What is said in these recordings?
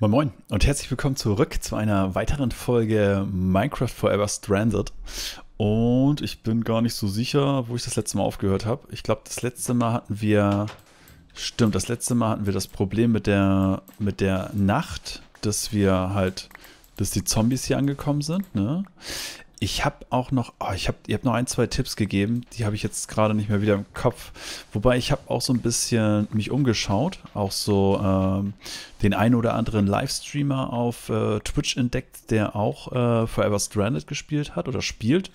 Moin Moin und herzlich willkommen zurück zu einer weiteren Folge Minecraft Forever Stranded. Und ich bin gar nicht so sicher, wo ich das letzte Mal aufgehört habe. Ich glaube, das letzte Mal hatten wir... Stimmt, das letzte Mal hatten wir das Problem mit der, mit der Nacht, dass wir halt... dass die Zombies hier angekommen sind, ne? ich habe auch noch, oh, ich habe, ihr habt noch ein, zwei Tipps gegeben, die habe ich jetzt gerade nicht mehr wieder im Kopf. Wobei ich habe auch so ein bisschen mich umgeschaut, auch so ähm, den ein oder anderen Livestreamer auf äh, Twitch entdeckt, der auch äh, Forever Stranded gespielt hat oder spielt.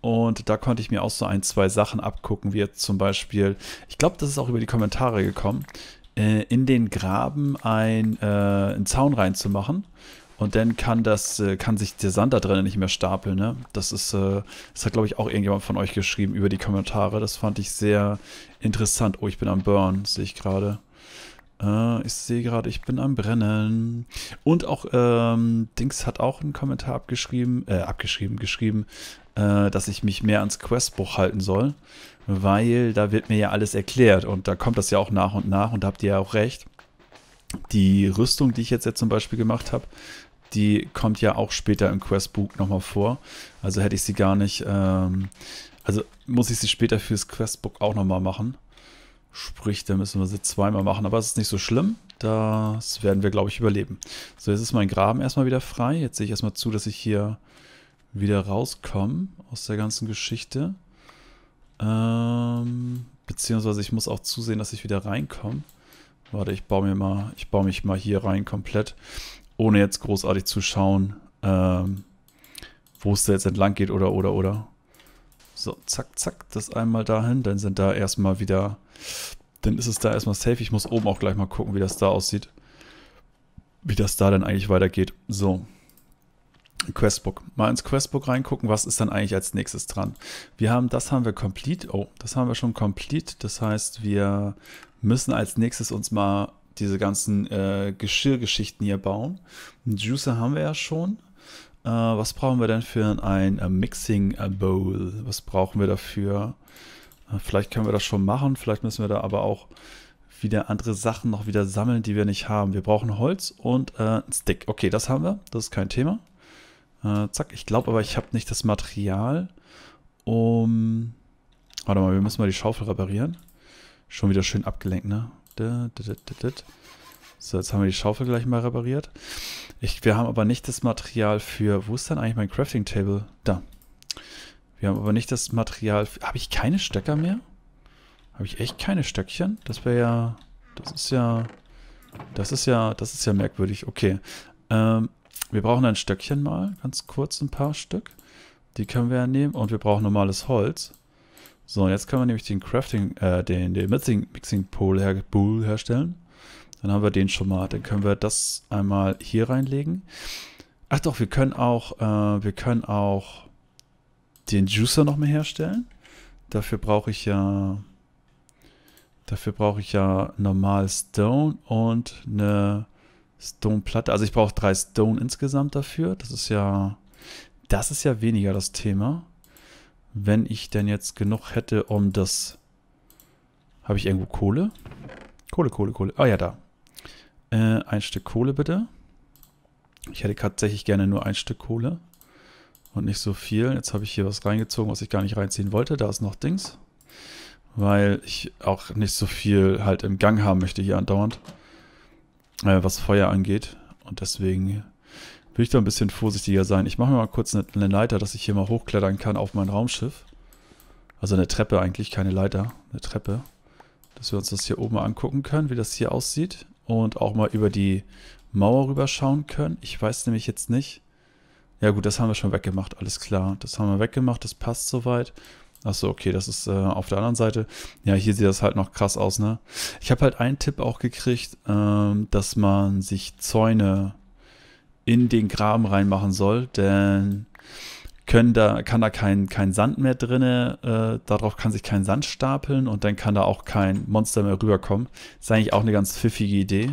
Und da konnte ich mir auch so ein, zwei Sachen abgucken, wie jetzt zum Beispiel, ich glaube, das ist auch über die Kommentare gekommen, äh, in den Graben ein, äh, einen Zaun reinzumachen und dann kann das, äh, kann sich der Sand da drinnen nicht mehr stapeln. Ne? Das ist, äh, das hat, glaube ich, auch irgendjemand von euch geschrieben über die Kommentare. Das fand ich sehr interessant. Oh, ich bin am Burn, sehe ich gerade. Äh, ich sehe gerade, ich bin am Brennen. Und auch ähm, Dings hat auch einen Kommentar abgeschrieben, äh, abgeschrieben, geschrieben, äh, dass ich mich mehr ans Questbuch halten soll, weil da wird mir ja alles erklärt und da kommt das ja auch nach und nach und da habt ihr ja auch recht. Die Rüstung, die ich jetzt, jetzt zum Beispiel gemacht habe, die kommt ja auch später im Questbook nochmal vor. Also hätte ich sie gar nicht, ähm, also muss ich sie später fürs Questbook auch nochmal machen. Sprich, da müssen wir sie zweimal machen, aber es ist nicht so schlimm. Das werden wir, glaube ich, überleben. So, jetzt ist mein Graben erstmal wieder frei. Jetzt sehe ich erstmal zu, dass ich hier wieder rauskomme aus der ganzen Geschichte. Ähm, beziehungsweise ich muss auch zusehen, dass ich wieder reinkomme. Warte, ich baue mir mal, ich baue mich mal hier rein komplett ohne jetzt großartig zu schauen, ähm, wo es da jetzt entlang geht oder, oder, oder. So, zack, zack, das einmal dahin. Dann sind da erstmal wieder, dann ist es da erstmal safe. Ich muss oben auch gleich mal gucken, wie das da aussieht. Wie das da dann eigentlich weitergeht. So. Questbook. Mal ins Questbook reingucken, was ist dann eigentlich als nächstes dran. Wir haben, das haben wir complete. Oh, das haben wir schon complete. Das heißt, wir müssen als nächstes uns mal diese ganzen äh, Geschirrgeschichten hier bauen. Einen Juicer haben wir ja schon. Äh, was brauchen wir denn für ein äh, Mixing äh, Bowl? Was brauchen wir dafür? Äh, vielleicht können wir das schon machen. Vielleicht müssen wir da aber auch wieder andere Sachen noch wieder sammeln, die wir nicht haben. Wir brauchen Holz und äh, einen Stick. Okay, das haben wir. Das ist kein Thema. zack, ich glaube aber, ich habe nicht das Material, um... Warte mal, wir müssen mal die Schaufel reparieren. Schon wieder schön abgelenkt, ne? So, jetzt haben wir die Schaufel gleich mal repariert. Ich, wir haben aber nicht das Material für... Wo ist denn eigentlich mein Crafting Table? Da. Wir haben aber nicht das Material... Habe ich keine Stöcker mehr? Habe ich echt keine Stöckchen? Das wäre ja... Das ist ja... Das ist ja... Das ist ja merkwürdig. Okay. Ähm, wir brauchen ein Stöckchen mal. Ganz kurz ein paar Stück. Die können wir ja nehmen. Und wir brauchen normales Holz. So, jetzt können wir nämlich den Crafting, äh, den, den Mixing, Mixing Pool, her, Pool herstellen. Dann haben wir den schon mal. Dann können wir das einmal hier reinlegen. Ach doch, wir können auch, äh, wir können auch den Juicer noch mal herstellen. Dafür brauche ich ja, dafür brauche ich ja normal Stone und eine Stone-Platte. Also ich brauche drei Stone insgesamt dafür. Das ist ja, das ist ja weniger das Thema. Wenn ich denn jetzt genug hätte, um das... Habe ich irgendwo Kohle? Kohle, Kohle, Kohle. Ah ja, da. Äh, ein Stück Kohle bitte. Ich hätte tatsächlich gerne nur ein Stück Kohle. Und nicht so viel. Jetzt habe ich hier was reingezogen, was ich gar nicht reinziehen wollte. Da ist noch Dings. Weil ich auch nicht so viel halt im Gang haben möchte hier andauernd. Äh, was Feuer angeht. Und deswegen will ich da ein bisschen vorsichtiger sein. Ich mache mir mal kurz eine, eine Leiter, dass ich hier mal hochklettern kann auf mein Raumschiff. Also eine Treppe eigentlich, keine Leiter, eine Treppe. Dass wir uns das hier oben mal angucken können, wie das hier aussieht. Und auch mal über die Mauer rüberschauen können. Ich weiß nämlich jetzt nicht. Ja gut, das haben wir schon weggemacht, alles klar. Das haben wir weggemacht, das passt soweit. Achso, okay, das ist äh, auf der anderen Seite. Ja, hier sieht das halt noch krass aus, ne? Ich habe halt einen Tipp auch gekriegt, ähm, dass man sich Zäune in den Graben reinmachen soll, denn können da, kann da kein, kein Sand mehr drin, äh, darauf kann sich kein Sand stapeln und dann kann da auch kein Monster mehr rüberkommen. Ist eigentlich auch eine ganz pfiffige Idee.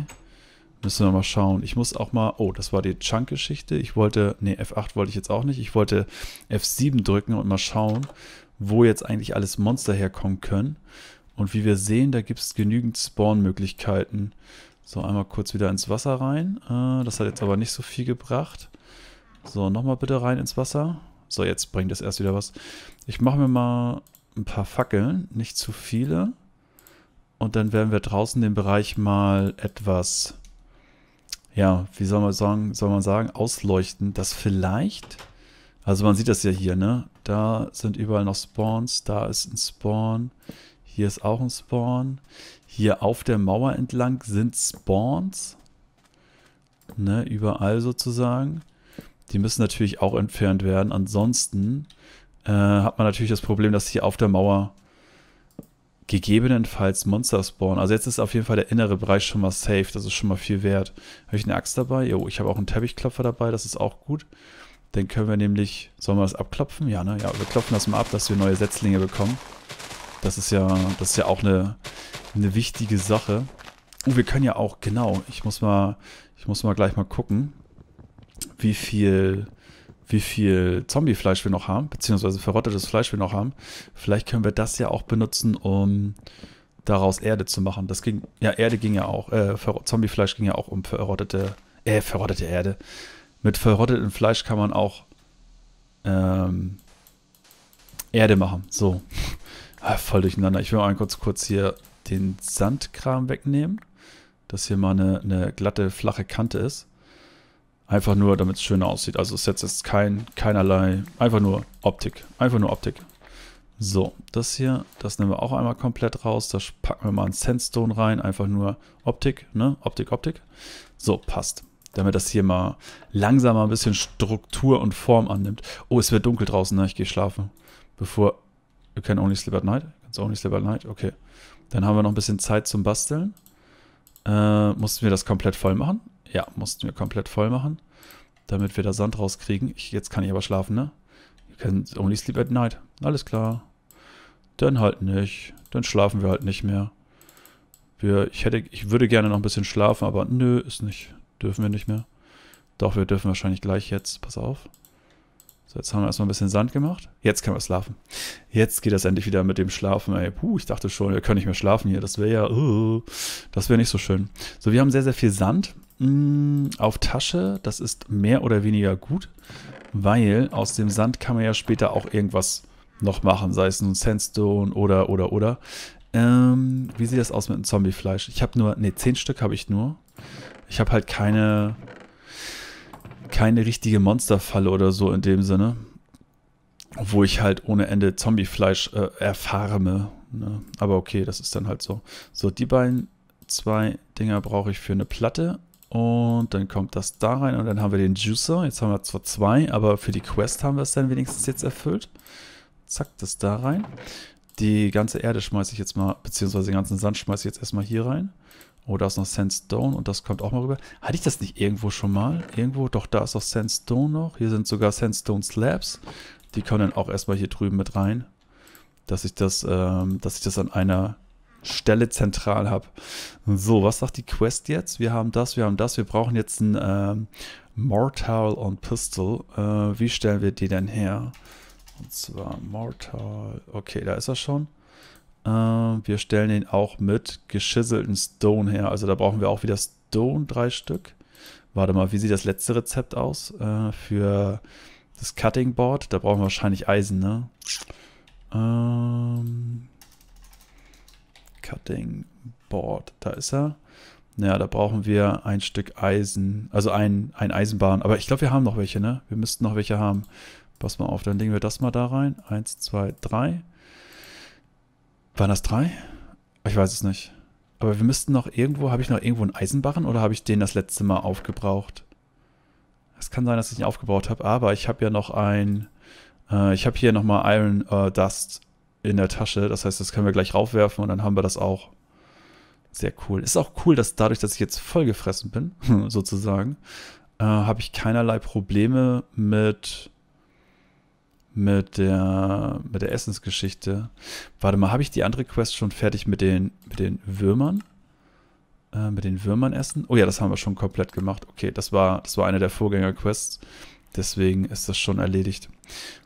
Müssen wir mal schauen. Ich muss auch mal, oh, das war die Chunk-Geschichte. Ich wollte, nee, F8 wollte ich jetzt auch nicht. Ich wollte F7 drücken und mal schauen, wo jetzt eigentlich alles Monster herkommen können. Und wie wir sehen, da gibt es genügend Spawn-Möglichkeiten. So, einmal kurz wieder ins Wasser rein. Äh, das hat jetzt aber nicht so viel gebracht. So, nochmal bitte rein ins Wasser. So, jetzt bringt das erst wieder was. Ich mache mir mal ein paar Fackeln, nicht zu viele. Und dann werden wir draußen den Bereich mal etwas, ja, wie soll man sagen, soll man sagen, ausleuchten, Das vielleicht, also man sieht das ja hier, ne? Da sind überall noch Spawns, da ist ein Spawn. Hier ist auch ein Spawn. Hier auf der Mauer entlang sind Spawns. Ne, überall sozusagen. Die müssen natürlich auch entfernt werden. Ansonsten äh, hat man natürlich das Problem, dass hier auf der Mauer gegebenenfalls Monster spawnen. Also jetzt ist auf jeden Fall der innere Bereich schon mal safe. Das ist schon mal viel wert. Habe ich eine Axt dabei? Jo, ich habe auch einen Teppichklopfer dabei. Das ist auch gut. Den können wir nämlich... Sollen wir das abklopfen? Ja, ne? Ja, wir klopfen das mal ab, dass wir neue Setzlinge bekommen. Das ist ja, das ist ja auch eine, eine wichtige Sache. Und wir können ja auch, genau, ich muss mal, ich muss mal gleich mal gucken, wie viel, wie viel Zombiefleisch wir noch haben, beziehungsweise verrottetes Fleisch wir noch haben. Vielleicht können wir das ja auch benutzen, um daraus Erde zu machen. Das ging, ja, Erde ging ja auch, äh, Zombie-Fleisch ging ja auch um verrottete, äh, verrottete Erde. Mit verrottetem Fleisch kann man auch ähm, Erde machen. So voll durcheinander. Ich will mal kurz, kurz hier den Sandkram wegnehmen, dass hier mal eine, eine glatte, flache Kante ist. Einfach nur, damit es schöner aussieht. Also es setzt jetzt kein, keinerlei, einfach nur Optik. Einfach nur Optik. So, das hier, das nehmen wir auch einmal komplett raus. Da packen wir mal einen Sandstone rein. Einfach nur Optik, ne? Optik, Optik. So, passt. Damit das hier mal langsam mal ein bisschen Struktur und Form annimmt. Oh, es wird dunkel draußen, ne? Ich gehe schlafen. Bevor... You can only sleep at night? It's only sleep at night. Okay. Dann haben wir noch ein bisschen Zeit zum Basteln. Äh, mussten wir das komplett voll machen? Ja, mussten wir komplett voll machen. Damit wir da Sand rauskriegen. Ich, jetzt kann ich aber schlafen, ne? You can only sleep at night. Alles klar. Dann halt nicht. Dann schlafen wir halt nicht mehr. Wir, ich, hätte, ich würde gerne noch ein bisschen schlafen, aber nö, ist nicht. Dürfen wir nicht mehr. Doch, wir dürfen wahrscheinlich gleich jetzt. Pass auf. So, jetzt haben wir erstmal ein bisschen Sand gemacht. Jetzt können wir schlafen. Jetzt geht das endlich wieder mit dem Schlafen. Ey, puh, ich dachte schon, wir können nicht mehr schlafen hier. Das wäre ja, uh, das wäre nicht so schön. So, wir haben sehr, sehr viel Sand mh, mm, auf Tasche. Das ist mehr oder weniger gut, weil aus dem Sand kann man ja später auch irgendwas noch machen. Sei es nun Sandstone oder, oder, oder. Ähm, wie sieht das aus mit dem Zombiefleisch? Ich habe nur, ne, 10 Stück habe ich nur. Ich habe halt keine keine richtige Monsterfalle oder so in dem Sinne. Wo ich halt ohne Ende Zombiefleisch äh, erfarme. Ne? Aber okay, das ist dann halt so. So, die beiden zwei Dinger brauche ich für eine Platte. Und dann kommt das da rein und dann haben wir den Juicer. Jetzt haben wir zwar zwei, aber für die Quest haben wir es dann wenigstens jetzt erfüllt. Zack, das da rein. Die ganze Erde schmeiße ich jetzt mal, beziehungsweise den ganzen Sand schmeiße ich jetzt erstmal hier rein. Oh, da ist noch Sandstone und das kommt auch mal rüber. Hatte ich das nicht irgendwo schon mal? Irgendwo? Doch, da ist noch Sandstone noch. Hier sind sogar Sandstone Slabs. Die kommen dann auch erstmal hier drüben mit rein. Dass ich das, ähm, dass ich das an einer Stelle zentral habe. So, was sagt die Quest jetzt? Wir haben das, wir haben das. Wir brauchen jetzt ein ähm, Mortal und Pistol. Äh, wie stellen wir die denn her? Und zwar Mortal. Okay, da ist er schon. Äh, wir stellen ihn auch mit geschisselten Stone her. Also da brauchen wir auch wieder Stone, drei Stück. Warte mal, wie sieht das letzte Rezept aus? Äh, für das Cutting Board, da brauchen wir wahrscheinlich Eisen, ne? Ähm, Cutting Board, da ist er. Naja, da brauchen wir ein Stück Eisen, also ein, ein Eisenbahn. Aber ich glaube, wir haben noch welche, ne? Wir müssten noch welche haben. Pass mal auf, dann legen wir das mal da rein. Eins, zwei, drei. Waren das drei? Ich weiß es nicht. Aber wir müssten noch irgendwo, habe ich noch irgendwo einen Eisenbarren oder habe ich den das letzte Mal aufgebraucht? Es kann sein, dass ich ihn aufgebaut habe, aber ich habe ja noch ein, äh, ich habe hier nochmal Iron äh, Dust in der Tasche. Das heißt, das können wir gleich raufwerfen und dann haben wir das auch. Sehr cool. Ist auch cool, dass dadurch, dass ich jetzt vollgefressen bin, sozusagen, äh, habe ich keinerlei Probleme mit mit der, mit der Essensgeschichte. Warte mal, habe ich die andere Quest schon fertig mit den, mit den Würmern? Äh, mit den Würmern essen? Oh ja, das haben wir schon komplett gemacht. Okay, das war, das war eine der Vorgängerquests. Deswegen ist das schon erledigt.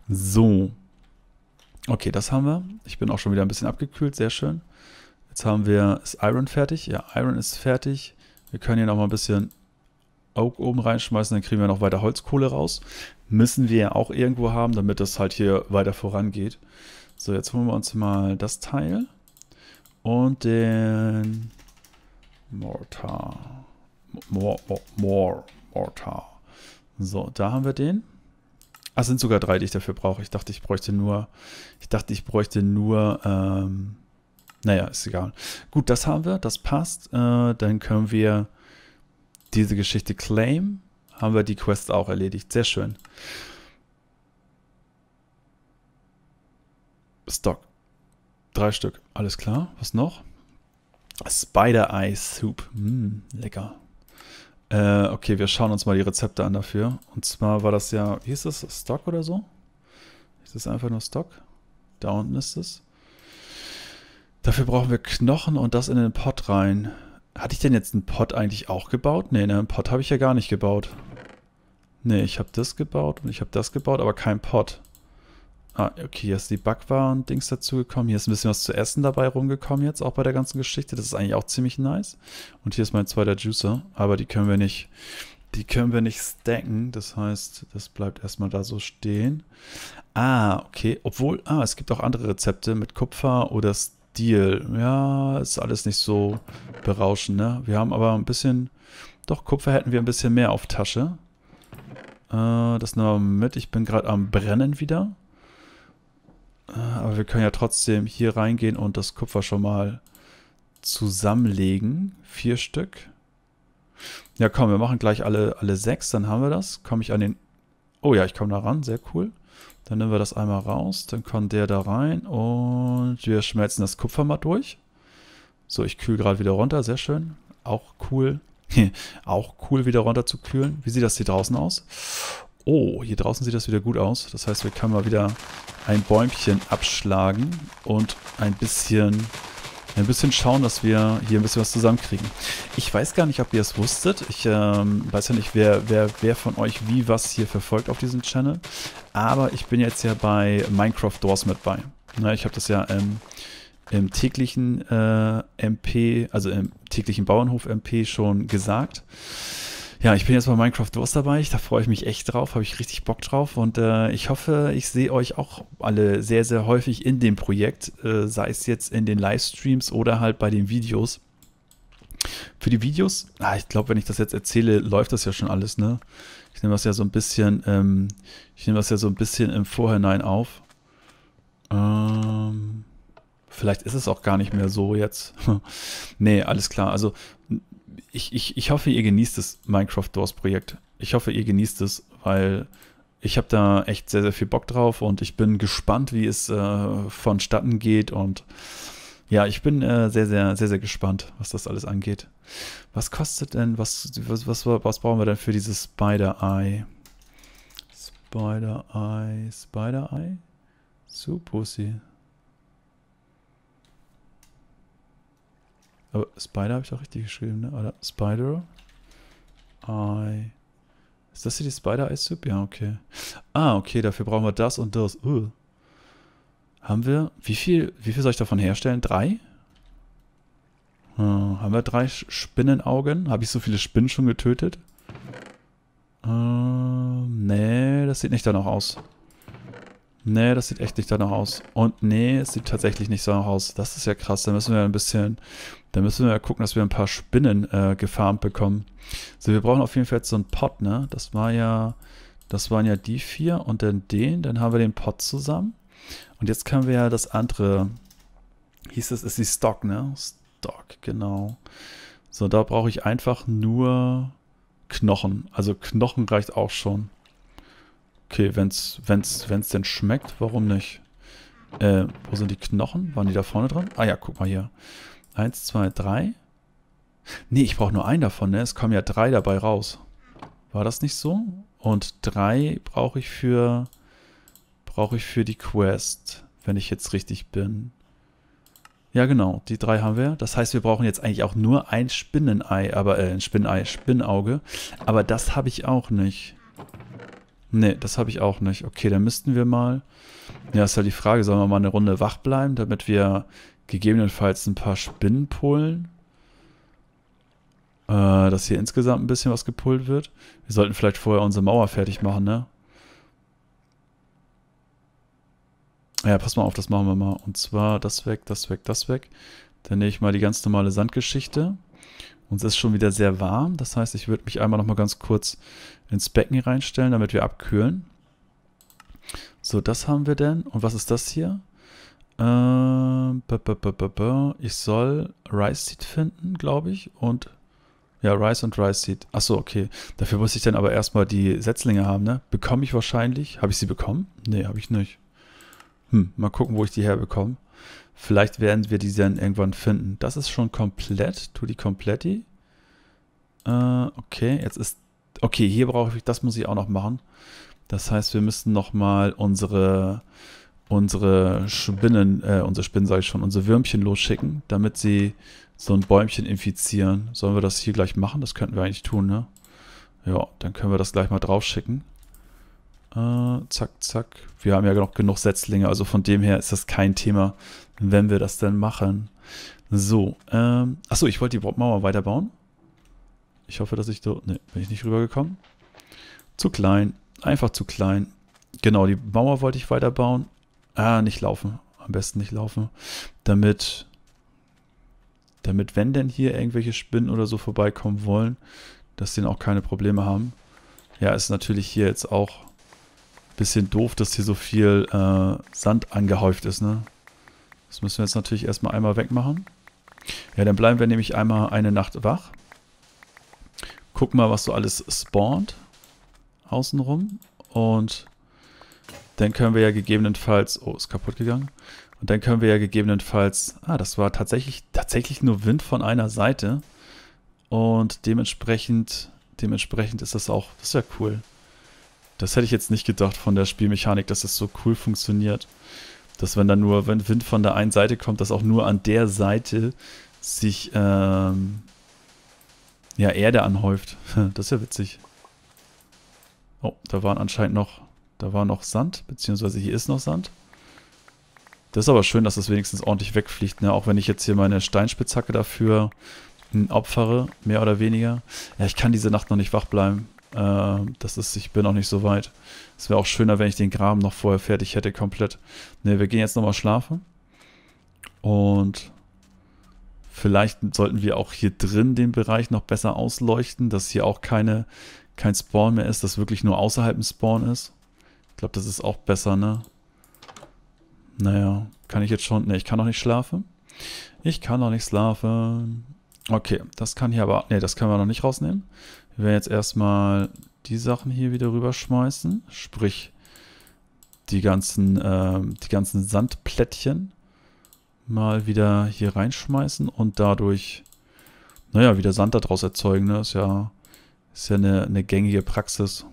So. Okay, das haben wir. Ich bin auch schon wieder ein bisschen abgekühlt. Sehr schön. Jetzt haben wir, ist Iron fertig? Ja, Iron ist fertig. Wir können hier nochmal ein bisschen Oak oben reinschmeißen, dann kriegen wir noch weiter Holzkohle raus. Müssen wir ja auch irgendwo haben, damit das halt hier weiter vorangeht. So, jetzt holen wir uns mal das Teil und den Mortar. More, more, Mortar. So, da haben wir den. Ah, sind sogar drei, die ich dafür brauche. Ich dachte, ich bräuchte nur, ich dachte, ich bräuchte nur, ähm, naja, ist egal. Gut, das haben wir, das passt. Äh, dann können wir diese Geschichte Claim haben wir die Quest auch erledigt. Sehr schön. Stock. Drei Stück. Alles klar. Was noch? Spider Eye Soup. Mm, lecker. Äh, okay, wir schauen uns mal die Rezepte an dafür. Und zwar war das ja, wie ist das? Stock oder so? Ist das einfach nur Stock? Da unten ist es. Dafür brauchen wir Knochen und das in den Pot rein. Hatte ich denn jetzt einen Pot eigentlich auch gebaut? Nee, ne, einen Pot habe ich ja gar nicht gebaut. Nee, ich habe das gebaut und ich habe das gebaut, aber kein Pot. Ah, okay, hier ist die Backwaren Dings dazugekommen. Hier ist ein bisschen was zu essen dabei rumgekommen jetzt, auch bei der ganzen Geschichte. Das ist eigentlich auch ziemlich nice. Und hier ist mein zweiter Juicer, aber die können wir nicht, die können wir nicht stacken. Das heißt, das bleibt erstmal da so stehen. Ah, okay. Obwohl, ah, es gibt auch andere Rezepte mit Kupfer oder Stack Deal. Ja, ist alles nicht so berauschend, ne? Wir haben aber ein bisschen... Doch, Kupfer hätten wir ein bisschen mehr auf Tasche. Äh, das nehmen wir mit. Ich bin gerade am Brennen wieder. Äh, aber wir können ja trotzdem hier reingehen und das Kupfer schon mal zusammenlegen. Vier Stück. Ja, komm, wir machen gleich alle, alle sechs, dann haben wir das. Komme ich an den... Oh ja, ich komme da ran, sehr cool. Dann nehmen wir das einmal raus, dann kann der da rein und wir schmelzen das Kupfer mal durch. So, ich kühl gerade wieder runter, sehr schön. Auch cool. auch cool, wieder runter zu kühlen. Wie sieht das hier draußen aus? Oh, hier draußen sieht das wieder gut aus. Das heißt, wir können mal wieder ein Bäumchen abschlagen und ein bisschen ein bisschen schauen, dass wir hier ein bisschen was zusammenkriegen. Ich weiß gar nicht, ob ihr es wusstet. Ich ähm, weiß ja nicht, wer, wer, wer von euch wie was hier verfolgt auf diesem Channel. Aber ich bin jetzt ja bei Minecraft Doors mit bei. Na, ich habe das ja ähm, im täglichen äh, MP, also im täglichen Bauernhof MP schon gesagt. Ja, ich bin jetzt bei Minecraft Wurst dabei. da freue ich mich echt drauf, habe ich richtig Bock drauf und äh, ich hoffe, ich sehe euch auch alle sehr, sehr häufig in dem Projekt, äh, sei es jetzt in den Livestreams oder halt bei den Videos. Für die Videos, ah, ich glaube, wenn ich das jetzt erzähle, läuft das ja schon alles, ne? Ich nehme das ja so ein bisschen, ähm, ich nehme das ja so ein bisschen im Vorhinein auf. Ähm, vielleicht ist es auch gar nicht mehr so jetzt. nee, alles klar. Also ich, ich, ich hoffe, ihr genießt das Minecraft Doors Projekt. Ich hoffe, ihr genießt es, weil ich habe da echt sehr, sehr viel Bock drauf und ich bin gespannt, wie es äh, vonstatten geht. Und ja, ich bin äh, sehr, sehr, sehr, sehr gespannt, was das alles angeht. Was kostet denn, was, was, was, was brauchen wir denn für dieses Spider-Eye? Spider-Eye, Spider-Eye? So, Pussy. Aber Spider habe ich doch richtig geschrieben, ne? Oder Spider? I. Ist das hier die Spider-Eissoup? Ja, okay. Ah, okay, dafür brauchen wir das und das. Uh. Haben wir. Wie viel, wie viel soll ich davon herstellen? Drei? Hm, haben wir drei Spinnenaugen? Habe ich so viele Spinnen schon getötet? Ähm, nee, das sieht nicht danach aus. Nee, das sieht echt nicht danach aus. Und nee, es sieht tatsächlich nicht so aus. Das ist ja krass. Da müssen wir ein bisschen, da müssen wir ja gucken, dass wir ein paar Spinnen äh, gefarmt bekommen. So, wir brauchen auf jeden Fall jetzt so einen Pot, ne? Das war ja, das waren ja die vier und dann den, dann haben wir den Pot zusammen. Und jetzt können wir ja das andere, hieß es, ist die Stock, ne? Stock, genau. So, da brauche ich einfach nur Knochen. Also Knochen reicht auch schon. Okay, wenn's, wenn's, wenn's denn schmeckt, warum nicht? Äh, wo sind die Knochen? Waren die da vorne dran? Ah ja, guck mal hier. Eins, zwei, drei. Nee, ich brauche nur einen davon, ne? Es kommen ja drei dabei raus. War das nicht so? Und drei brauche ich für... Brauche ich für die Quest, wenn ich jetzt richtig bin. Ja, genau. Die drei haben wir. Das heißt, wir brauchen jetzt eigentlich auch nur ein Spinnenei, aber äh, ein Spinnenei, Spinnauge. Aber das habe ich auch nicht. Nee, das habe ich auch nicht. Okay, dann müssten wir mal. Ja, ist halt die Frage, sollen wir mal eine Runde wach bleiben, damit wir gegebenenfalls ein paar Spinnen pullen? Äh, dass hier insgesamt ein bisschen was gepullt wird. Wir sollten vielleicht vorher unsere Mauer fertig machen, ne? Ja, pass mal auf, das machen wir mal. Und zwar das weg, das weg, das weg. Dann nehme ich mal die ganz normale Sandgeschichte. Uns ist schon wieder sehr warm. Das heißt, ich würde mich einmal noch mal ganz kurz ins Becken reinstellen, damit wir abkühlen. So, das haben wir denn. Und was ist das hier? Ähm, ich soll Rice Seed finden, glaube ich. Und ja, Rice und Rice Seed. Achso, okay. Dafür muss ich dann aber erstmal die Setzlinge haben, ne? Bekomme ich wahrscheinlich. Habe ich sie bekommen? Nee, habe ich nicht. Hm, mal gucken, wo ich die herbekomme. Vielleicht werden wir die dann irgendwann finden. Das ist schon komplett. Tu die Kompletti. Äh, okay, jetzt ist... Okay, hier brauche ich... Das muss ich auch noch machen. Das heißt, wir müssen nochmal unsere unsere Spinnen, äh, unsere Spinnen sage ich schon, unsere Würmchen losschicken, damit sie so ein Bäumchen infizieren. Sollen wir das hier gleich machen? Das könnten wir eigentlich tun, ne? Ja, dann können wir das gleich mal draufschicken. Äh, zack, zack. Wir haben ja noch genug Setzlinge, also von dem her ist das kein Thema, wenn wir das denn machen. So, ähm, achso, ich wollte die Mauer weiterbauen. Ich hoffe, dass ich da, ne, bin ich nicht rübergekommen. Zu klein, einfach zu klein. Genau, die Mauer wollte ich weiterbauen. Ah, nicht laufen, am besten nicht laufen, damit, damit wenn denn hier irgendwelche Spinnen oder so vorbeikommen wollen, dass sie dann auch keine Probleme haben. Ja, ist natürlich hier jetzt auch Bisschen doof, dass hier so viel äh, Sand angehäuft ist, ne? Das müssen wir jetzt natürlich erstmal einmal wegmachen. Ja, dann bleiben wir nämlich einmal eine Nacht wach. Guck mal, was so alles spawnt. Außenrum. Und dann können wir ja gegebenenfalls... Oh, ist kaputt gegangen. Und dann können wir ja gegebenenfalls... Ah, das war tatsächlich, tatsächlich nur Wind von einer Seite. Und dementsprechend, dementsprechend ist das auch... Das ist ja cool. Das hätte ich jetzt nicht gedacht von der Spielmechanik, dass das so cool funktioniert. Dass wenn da nur, wenn Wind von der einen Seite kommt, dass auch nur an der Seite sich ähm, ja, Erde anhäuft. Das ist ja witzig. Oh, da waren anscheinend noch, da war noch Sand, beziehungsweise hier ist noch Sand. Das ist aber schön, dass das wenigstens ordentlich wegfliegt, ne? Auch wenn ich jetzt hier meine Steinspitzhacke dafür hm, opfere, mehr oder weniger. Ja, ich kann diese Nacht noch nicht wach bleiben. Äh, das ist, ich bin noch nicht so weit. Es wäre auch schöner, wenn ich den Graben noch vorher fertig hätte, komplett. Ne, wir gehen jetzt nochmal schlafen. Und vielleicht sollten wir auch hier drin den Bereich noch besser ausleuchten, dass hier auch keine, kein Spawn mehr ist, dass wirklich nur außerhalb ein Spawn ist. Ich glaube, das ist auch besser, ne? Naja, kann ich jetzt schon... Ne, ich kann noch nicht schlafen. Ich kann noch nicht schlafen. Okay, das kann hier aber... Ne, das können wir noch nicht rausnehmen. Wir werden jetzt erstmal die Sachen hier wieder rüberschmeißen. Sprich, die ganzen, äh, die ganzen Sandplättchen mal wieder hier reinschmeißen und dadurch, naja, wieder Sand daraus erzeugen. Ne? Ist ja, ist ja eine, eine gängige Praxis.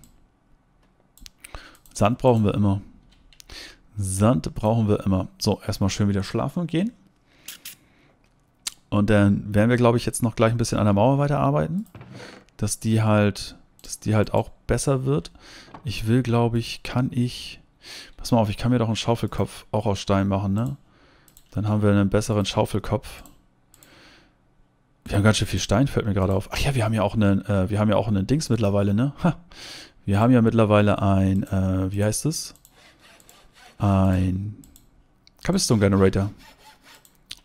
Sand brauchen wir immer. Sand brauchen wir immer. So, erstmal schön wieder schlafen gehen. Und dann werden wir, glaube ich, jetzt noch gleich ein bisschen an der Mauer weiterarbeiten, dass die halt, dass die halt auch besser wird. Ich will, glaube ich, kann ich, pass mal auf, ich kann mir doch einen Schaufelkopf auch aus Stein machen, ne? Dann haben wir einen besseren Schaufelkopf. Wir haben ganz schön viel Stein, fällt mir gerade auf. Ach ja, wir haben ja auch einen, äh, wir haben ja auch einen Dings mittlerweile, ne? Ha. Wir haben ja mittlerweile ein, äh, wie heißt es? Ein Cobblestone Generator.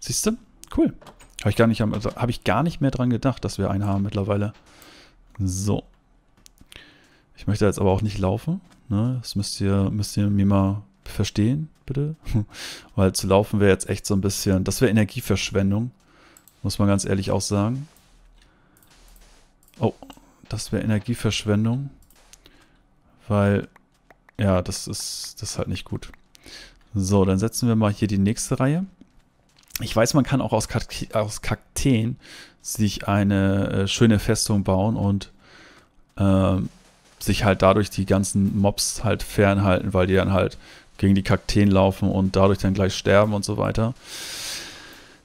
Siehst du? Cool. Habe ich, gar nicht, also hab ich gar nicht mehr dran gedacht, dass wir einen haben mittlerweile. So. Ich möchte jetzt aber auch nicht laufen. Ne? Das müsst ihr, müsst ihr mir mal verstehen, bitte. Weil zu laufen wäre jetzt echt so ein bisschen... Das wäre Energieverschwendung. Muss man ganz ehrlich auch sagen. Oh, das wäre Energieverschwendung. Weil, ja, das ist, das ist halt nicht gut. So, dann setzen wir mal hier die nächste Reihe. Ich weiß, man kann auch aus, Kak aus Kakteen sich eine äh, schöne Festung bauen und ähm, sich halt dadurch die ganzen Mobs halt fernhalten, weil die dann halt gegen die Kakteen laufen und dadurch dann gleich sterben und so weiter.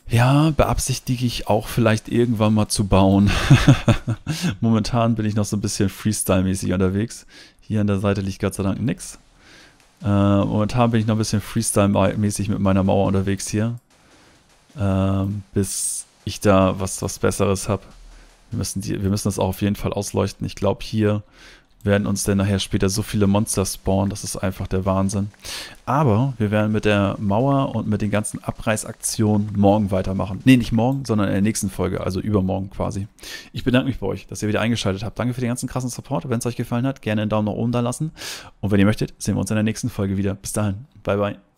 Ja, beabsichtige ich auch vielleicht irgendwann mal zu bauen. Momentan bin ich noch so ein bisschen Freestyle-mäßig unterwegs. Hier an der Seite liegt Gott sei Dank nichts. Äh, momentan bin ich noch ein bisschen Freestyle-mäßig mit meiner Mauer unterwegs hier ähm, bis ich da was, was Besseres habe. Wir müssen, wir müssen das auch auf jeden Fall ausleuchten. Ich glaube, hier werden uns dann nachher später so viele Monster spawnen. Das ist einfach der Wahnsinn. Aber wir werden mit der Mauer und mit den ganzen Abreißaktionen morgen weitermachen. Ne, nicht morgen, sondern in der nächsten Folge, also übermorgen quasi. Ich bedanke mich bei euch, dass ihr wieder eingeschaltet habt. Danke für den ganzen krassen Support. Wenn es euch gefallen hat, gerne einen Daumen nach oben da lassen. Und wenn ihr möchtet, sehen wir uns in der nächsten Folge wieder. Bis dahin. Bye, bye.